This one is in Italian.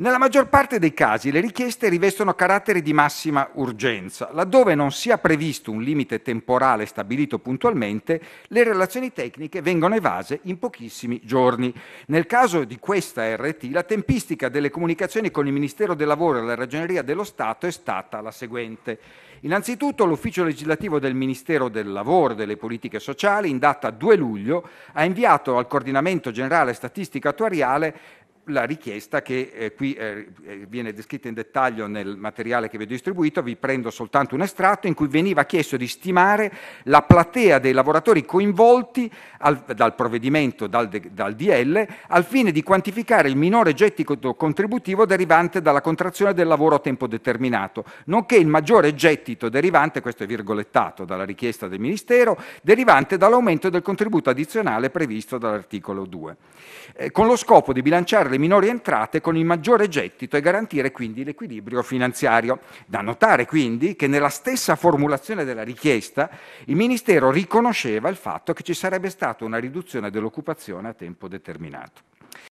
Nella maggior parte dei casi le richieste rivestono carattere di massima urgenza. Laddove non sia previsto un limite temporale stabilito puntualmente, le relazioni tecniche vengono evase in pochissimi giorni. Nel caso di questa RT, la tempistica delle comunicazioni con il Ministero del Lavoro e la Ragioneria dello Stato è stata la seguente. Innanzitutto l'ufficio legislativo del Ministero del Lavoro e delle Politiche Sociali, in data 2 luglio, ha inviato al Coordinamento Generale Statistica Attuariale la richiesta che eh, qui eh, eh, viene descritta in dettaglio nel materiale che vi ho distribuito, vi prendo soltanto un estratto in cui veniva chiesto di stimare la platea dei lavoratori coinvolti al, dal provvedimento, dal, dal, DL, al fine di quantificare il minore gettito contributivo derivante dalla contrazione del lavoro a tempo determinato, nonché il maggiore gettito derivante, questo è virgolettato dalla richiesta del Ministero, derivante dall'aumento del contributo addizionale previsto dall'articolo 2. Eh, con lo scopo di bilanciare le minori entrate con il maggiore gettito e garantire quindi l'equilibrio finanziario. Da notare quindi che nella stessa formulazione della richiesta il Ministero riconosceva il fatto che ci sarebbe stata una riduzione dell'occupazione a tempo determinato.